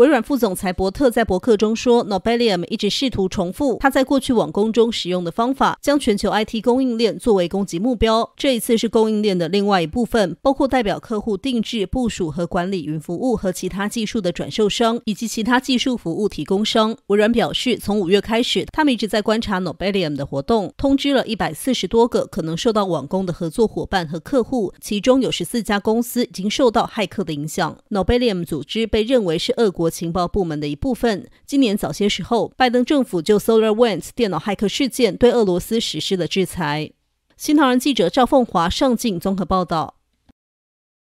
微软副总裁伯特在博客中说 n o b e l i u m 一直试图重复他在过去网攻中使用的方法，将全球 IT 供应链作为攻击目标。这一次是供应链的另外一部分，包括代表客户定制部署和管理云服务和其他技术的转售商以及其他技术服务提供商。”微软表示，从五月开始，他们一直在观察 n o b e l i u m 的活动，通知了一百四十多个可能受到网攻的合作伙伴和客户，其中有十四家公司已经受到骇客的影响。Nobellium 组织被认为是俄国。情报部门的一部分。今年早些时候，拜登政府就 Solar Winds 电脑骇客事件对俄罗斯实施了制裁。新唐人记者赵凤华上镜综合报道。